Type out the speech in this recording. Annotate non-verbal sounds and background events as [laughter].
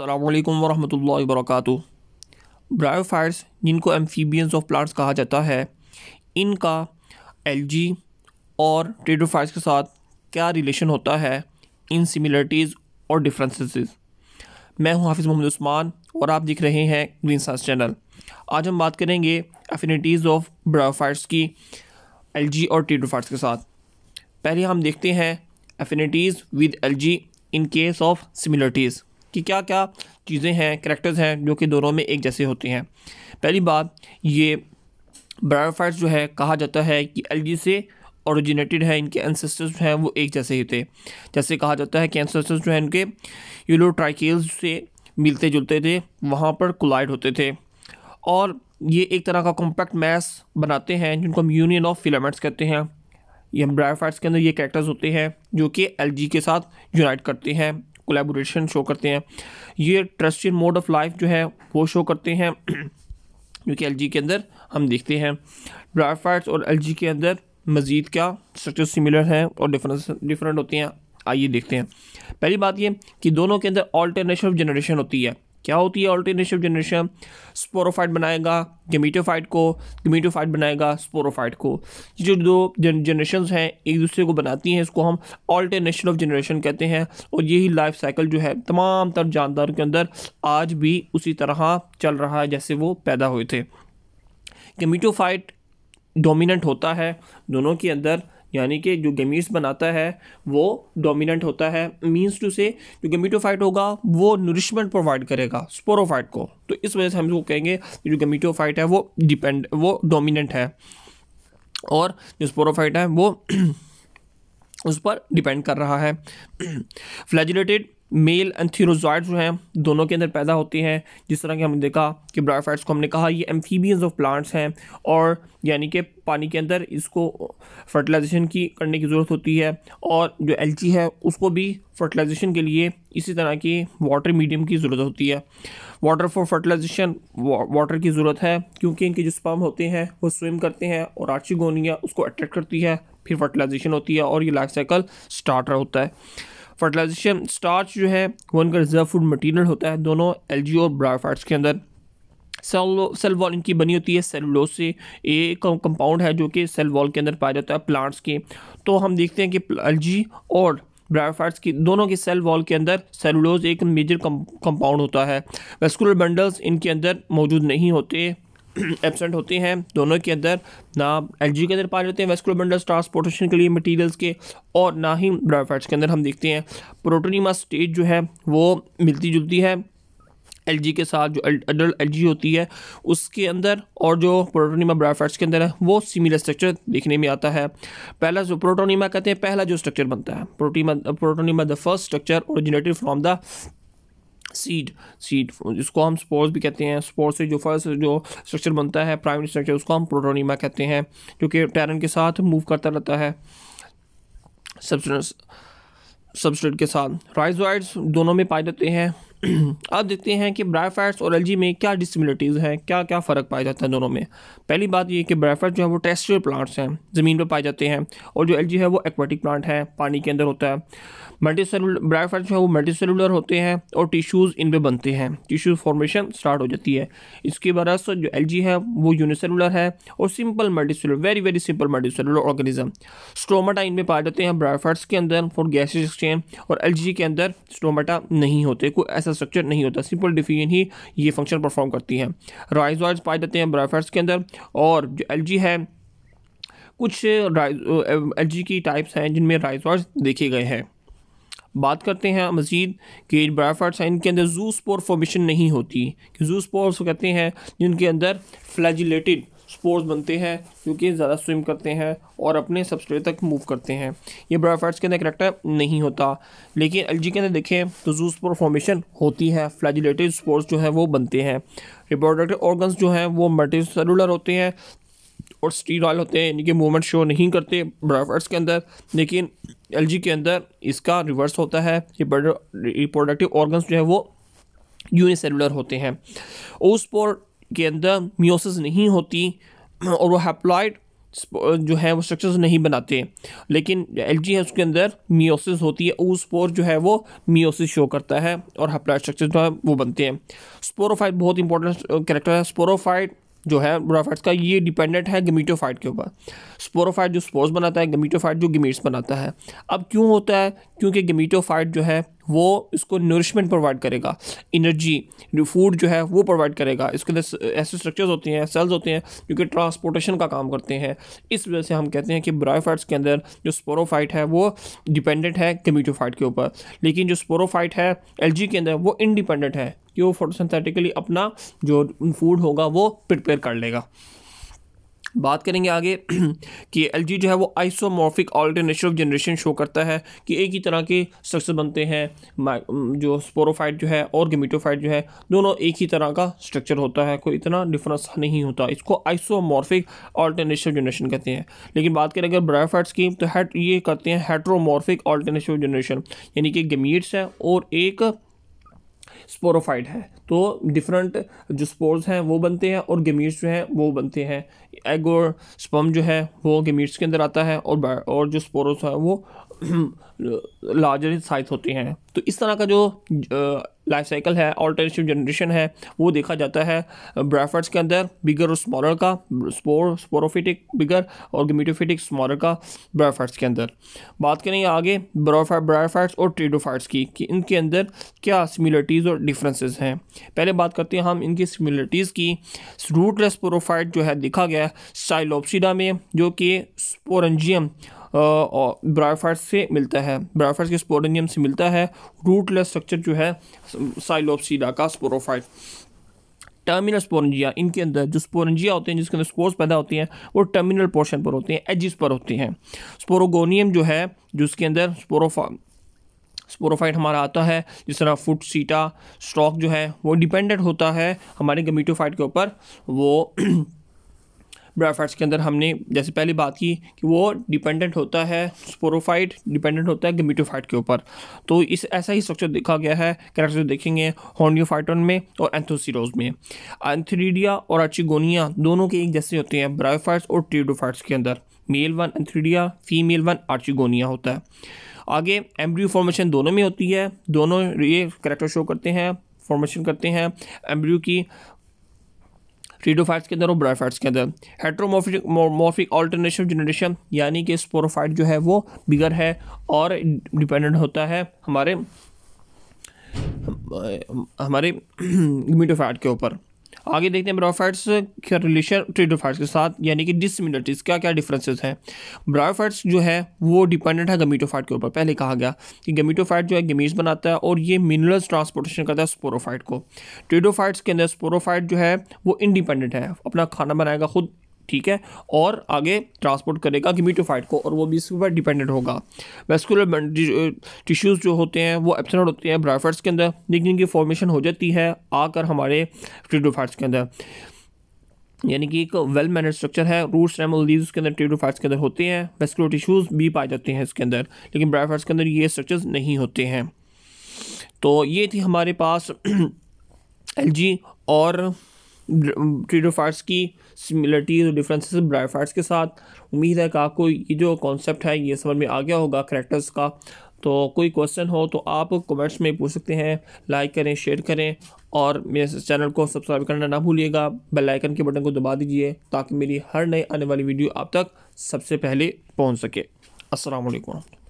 अल्लाम वरहमल वर्क ब्रायोफाइट्स जिनको एम्फीबियंस ऑफ प्लांट्स कहा जाता है इनका एलजी और ट्रेडोफाइट्स के साथ क्या रिलेशन होता है इन सिमिलरिटीज़ और डिफरेंसेस मैं हूं हाफिज़ मोहम्मद उस्मान और आप देख रहे हैं ग्रीन साइंस चैनल आज हम बात करेंगे एफिनिटीज़ ऑफ ब्रायोफाइट्स की जी और ट्रेडोफाइट्स के साथ पहले हम देखते हैं एफिनिटीज़ विद जी इन केस ऑफ सिमिलरिटीज़ कि क्या क्या चीज़ें हैं करेक्टर्स हैं जो कि दोनों में एक जैसे होते हैं पहली बात ये ब्रायोफाइट्स जो है कहा जाता है कि एल से ओरिजिनेटेड है इनके एनसेस्टर्स हैं वो एक जैसे ही थे जैसे कहा जाता है कि एनसेस्टर्स जो हैं इनके यूलोट्राइकेल्स से मिलते जुलते थे वहाँ पर कोलाइड होते थे और ये एक तरह का कॉम्पैक्ट मैस बनाते हैं जिनको हम यूनियन ऑफ फिलामेंट्स कहते हैं ये ब्रायोफाइट्स के अंदर ये कैरेक्टर्स होते हैं जो कि एल के साथ यूनाइट करते हैं कोलेबोरेशन शो करते हैं ये ट्रस्टेड मोड ऑफ लाइफ जो है वो शो करते हैं [clears throat] जो कि एल के अंदर हम देखते हैं ड्राइफाइट्स और एल के अंदर मज़ीद क्या स्ट्रक्चर सिमिलर हैं और डिफरेंस डिफरेंट होते हैं आइए देखते हैं पहली बात ये कि दोनों के अंदर ऑल्टरनेशन ऑफ जनरेशन होती है क्या होती है ऑल्टरनेटिव जनरेशन स्पोरोफाइट बनाएगा गमीटोफाइट को गमीटोफाइट बनाएगा स्पोरोफाइट को ये जो दो जनरेशन हैं एक दूसरे को बनाती हैं इसको हम ऑल्टरनेशन ऑफ जनरेशन कहते हैं और यही लाइफ साइकिल जो है तमाम तर जानदार के अंदर आज भी उसी तरह चल रहा है जैसे वो पैदा हुए थे गमीटोफाइट डोमिनेंट होता है दोनों के अंदर यानी कि जो गेमीट्स बनाता है वो डोमिनेंट होता है मींस टू से जो गेमिटोफाइट होगा वो नरिशमेंट प्रोवाइड करेगा स्पोरोफाइट को तो इस वजह से हम लोग कहेंगे जो गमीटोफाइट है वो डिपेंड वो डोमिनेंट है और जो स्पोरोफाइट है वो [clears throat] उस पर डिपेंड कर रहा है फ्लैजुलेटेड मेल एंथीरोजॉइड जो हैं दोनों के अंदर पैदा होते हैं जिस तरह के हमने देखा कि ब्रायोफाइट्स को हमने कहा ये एम्फीबियंस ऑफ प्लांट्स हैं और यानी कि पानी के अंदर इसको फर्टिलाइजेशन की करने की ज़रूरत होती है और जो एलची है उसको भी फर्टिलाइजेशन के लिए इसी तरह की वाटर मीडियम की ज़रूरत होती है वाटर फॉर फर्टिलाइजेशन वाटर की ज़रूरत है क्योंकि इनके जो स्पम होते हैं वो स्विम करते हैं और आर्चिगोनिया उसको अट्रैक्ट करती है फिर फर्टिलाइजेशन होती है और ये लाइफ साइकिल स्टार्टर होता है फर्टिलाइजेशन स्टार्च जो है वो उनका रिजर्व फूड मटेरियल होता है दोनों एलजी और ब्रायोफाइट्स के अंदर सेल सेल वॉल इनकी बनी होती है सेलुलोज से एक कंपाउंड है जो कि सेल वॉल के अंदर पाया जाता है प्लांट्स के तो हम देखते हैं कि एलजी और ब्रायोफाइट्स की दोनों के सेल वॉल के अंदर सेलुलोज एक मेजर कंपाउंड होता है वेस्कुलर बंडल्स इनके अंदर मौजूद नहीं होते एबसेंट [clears throat] होते हैं दोनों के अंदर ना एल के अंदर पाए जाते हैं वेस्कुलर बंडल्स ट्रांसपोर्टेशन के लिए मटेरियल्स के और ना ही ब्रायोफाइट्स के अंदर हम देखते हैं प्रोटोनीमा स्टेज जो है वो मिलती जुलती है एल के साथ जो अडल्ट एल होती है उसके अंदर और जो प्रोटोनीमा ब्रायोफाइट्स के अंदर है वो सिमिलर स्ट्रक्चर देखने में आता है पहला जो प्रोटोनीमा कहते हैं पहला जो स्ट्रक्चर बनता है protonema protonema the first structure originated from the seed seed जिसको हम स्पोर्स भी कहते हैं स्पोर्स से जो फर्स्ट जो स्ट्रक्चर बनता है प्राइमरी स्ट्रक्चर उसको हम प्रोटोनीमा कहते हैं जो कि टैरन के साथ मूव करता रहता है सब्सटेंस सब्सट्रेट के साथ राइजोइड्स दोनों में पाए जाते हैं अब [clears throat] देखते हैं कि ब्राइफाइट्स और एलजी में क्या डिसिमिलिटीज़ हैं क्या क्या फ़र्क पाया जाता है दोनों में पहली बात ये कि ब्राइफाइट जो है वो टेस्टर प्लांट्स हैं ज़मीन पर पाए जाते हैं और जो एलजी है वो एक्वाटिक प्लांट है पानी के अंदर होता है मल्टी सेलुलर ब्रायफैट जो है वो मल्टी सेलुलर होते हैं और टिश्यूज़ इन पर बनते हैं टिश्यू फॉर्मेशन स्टार्ट हो जाती है इसके बरस जो एल है वो यूनिसेलुलर है और simple multi cellular very very simple multi cellular organism stomata इनमें पाए जाते हैं ब्राइफाइट्स के अंदर फॉर गैसेज एक्सचेंज और एल के अंदर स्ट्रोमाटा नहीं होते कोई ऐसा ऐसा स्ट्रक्चर नहीं होता सिंपल डिफ्यूजन ही ये फंक्शन परफॉर्म करती है राइजॉइड्स पाए जाते हैं ब्राइफर्स के अंदर और जो एल है कुछ एल की टाइप्स हैं जिनमें राइजॉइड्स देखे गए हैं बात करते हैं मज़ीद कि ब्राइफर्ट्स हैं इनके अंदर जू स्पोर फॉर्मेशन नहीं होती जू स्पोर्स कहते हैं जिनके अंदर फ्लैजिलेटेड स्पोर्स बनते हैं क्योंकि ज़्यादा स्विम करते हैं और अपने सबसे तक मूव करते हैं ये ब्राफाइट्स के अंदर करेक्टर नहीं होता लेकिन एल के अंदर देखें तो जू स्पोर फॉर्मेशन होती है फ्लैजिलेटिव स्पोर्स जो हैं वो बनते हैं रिप्रोडक्टिव ऑर्गन्स जो हैं वो मल्टी सेलुलर होते हैं और स्टीरॉयल होते हैं इनके मूवमेंट शो नहीं करते ब्राफर्ट्स के अंदर लेकिन एल के अंदर इसका रिवर्स होता है रिप्रोडक्टिव ऑर्गन्स जो है वो यूनिसेलुलर होते हैं ओस्पोर के अंदर मियोसिस नहीं होती और वो हैप्लॉयड जो है वो स्ट्रक्चर्स नहीं बनाते लेकिन एल है उसके अंदर मियोसिस होती है ऊ स्पोर जो है वो मियोसिस शो करता है और हैप्लॉयड स्ट्रक्चर जो है वो बनते हैं स्पोरोफाइट बहुत इंपॉर्टेंट कैरेक्टर है स्पोरोफाइट जो है ब्राफाइट्स का ये डिपेंडेंट है गमीटोफाइट के ऊपर स्पोरोफाइट जो स्पोर्स बनाता है गमीटोफाइट जो गमीट्स बनाता है अब क्यों होता है क्योंकि गमीटोफाइट जो है वो इसको नरिशमेंट प्रोवाइड करेगा इनर्जी फूड जो है वो प्रोवाइड करेगा इसके अंदर ऐसे स्ट्रक्चर्स होते हैं सेल्स होते हैं जो कि ट्रांसपोर्टेशन का काम करते हैं इस वजह से हम कहते हैं कि ब्रायोफाइट्स के अंदर जो स्पोरोफाइट है वो डिपेंडेंट है गमीटोफाइट के ऊपर लेकिन जो स्पोरोफाइट है एल के अंदर वो इनडिपेंडेंट है कि वो फोटोसिंथेटिकली अपना जो फूड होगा वो प्रिपेयर कर लेगा बात करेंगे आगे कि एल जो है वो isomorphic alternation of generation show करता है कि एक ही तरह के स्ट्रक्चर बनते हैं जो स्पोरोफाइट जो है और गमीटोफाइट जो है दोनों एक ही तरह का स्ट्रक्चर होता है कोई इतना डिफरेंस नहीं होता इसको आइसोमॉर्फिक ऑल्टरनेशन ऑफ जनरेशन कहते हैं लेकिन बात करें अगर ब्रायोफाइट्स की तो हेट ये करते हैं हेट्रोमॉर्फिक ऑल्टरनेशन ऑफ जनरेशन यानी कि गमीट्स है और एक स्पोरोफाइट है तो डिफरेंट जो स्पोर्स हैं वो बनते हैं और गेमीट्स जो हैं वो बनते हैं एग और स्पम जो है वो गेमीट्स के अंदर आता है और और जो स्पोरोस है वो लार्जर [clears throat] साइज होते हैं तो इस तरह का जो लाइफ साइकिल है ऑल्टरनेटिव जनरेशन है वो देखा जाता है ब्राफर्ट्स के अंदर बिगर और स्मॉलर का स्पोर स्पोरोफिटिक बिगर और गमीटोफिटिक स्मॉलर का ब्राफर्ट्स के अंदर बात करें आगे ब्राफर्ट्स और ट्रेडोफाइट्स की कि इनके अंदर क्या सिमिलरिटीज़ और डिफरेंसेस हैं पहले बात करते हैं हम इनकी सिमिलरिटीज़ की रूटलेस स्पोरोफाइट जो है देखा गया साइलोपसीडा में जो कि स्पोरेंजियम ब्रायोफाइट्स से मिलता है ब्रायोफाइट्स के स्पोरेनियम से मिलता है रूटलेस स्ट्रक्चर जो है साइलोपसीडा का स्पोरोफाइट टर्मिनल स्पोरेंजिया इनके अंदर जो स्पोरेंजिया होते हैं जिसके अंदर स्पोर्स पैदा होती हैं वो टर्मिनल पोर्शन पर होते हैं एजिस पर होती हैं स्पोरोगोनियम जो है जिसके अंदर स्पोरोफा स्पोरोफाइट हमारा आता है जिस तरह फुट सीटा स्टॉक जो है वो डिपेंडेंट होता है हमारे गमीटोफाइट के ऊपर वो ब्राफाइट्स के अंदर हमने जैसे पहले बात की कि वो डिपेंडेंट होता है स्पोरोफाइट डिपेंडेंट होता है गमिटोफाइट के ऊपर तो इस ऐसा ही स्ट्रक्चर देखा गया है कैरेक्टर देखेंगे हॉन्डियोफाइटन में और एंथोसीरोज में एंथ्रीडिया और अचिगोनिया दोनों के एक जैसे होते हैं ब्रायोफाइट्स और ट्रीडोफाइट्स के अंदर male one antheridia female one archegonia होता है आगे एम्ब्रियो फॉर्मेशन दोनों में होती है दोनों ये करेक्टर शो करते हैं फॉर्मेशन करते हैं एम्ब्रियो की ट्रीडोफाइट्स के अंदर और ब्राइफाइट्स के अंदर हेट्रोमोफिक मोर्फिक ऑल्टरनेशन जनरेशन यानी कि स्पोरोफाइट जो है वो बिगर है और डिपेंडेंट होता है हमारे हमारे मीटोफाइट [clears throat] के ऊपर आगे देखते हैं ब्रायोफाइट्स का रिलेशन ट्रिडोफाइट्स के साथ यानी कि डिसमिलरिटीज़ क्या क्या डिफरेंसेस हैं ब्रायोफाइट्स जो है वो डिपेंडेंट है गमीटोफाइट के ऊपर पहले कहा गया कि गमीटोफाइट जो है गमीज बनाता है और ये मिनरल्स ट्रांसपोर्टेशन करता है स्पोरोफाइट को ट्रिडोफाइट्स के अंदर स्पोरोफाइट जो है वो इंडिपेंडेंट है अपना खाना बनाएगा खुद ठीक है और आगे ट्रांसपोर्ट करेगा गिमिटोफाइट को और वो भी इसके ऊपर डिपेंडेंट होगा वेस्कुलर टिश्यूज़ uh, जो होते हैं वो एब्सेंट होते हैं ब्राइफर्ट्स के अंदर लेकिन इनकी फॉर्मेशन हो जाती है आकर हमारे ट्रिडोफाइट्स के अंदर यानी कि एक वेल मैनेज स्ट्रक्चर है रूट्स रेम और लीव्स के अंदर ट्रीडोफाइट्स के अंदर होते हैं वेस्कुलर टिश्यूज़ भी पाए जाते हैं इसके अंदर लेकिन ब्राइफर्ट्स के अंदर ये स्ट्रक्चर्स नहीं होते हैं तो ये थी हमारे पास एल [clears throat] और ट्रीडोफार्ट्स की सिमिलरिटीज और डिफरेंसेस ब्रायोफार्ट्स के साथ उम्मीद है कि आपको ये जो कॉन्सेप्ट है ये समझ में आ गया होगा करेक्टर्स का तो कोई क्वेश्चन हो तो आप कमेंट्स में पूछ सकते हैं लाइक करें शेयर करें और मेरे चैनल को सब्सक्राइब करना ना भूलिएगा बेल आइकन के बटन को दबा दीजिए ताकि मेरी हर नई आने वाली वीडियो आप तक सबसे पहले पहुंच सके अस्सलाम वालेकुम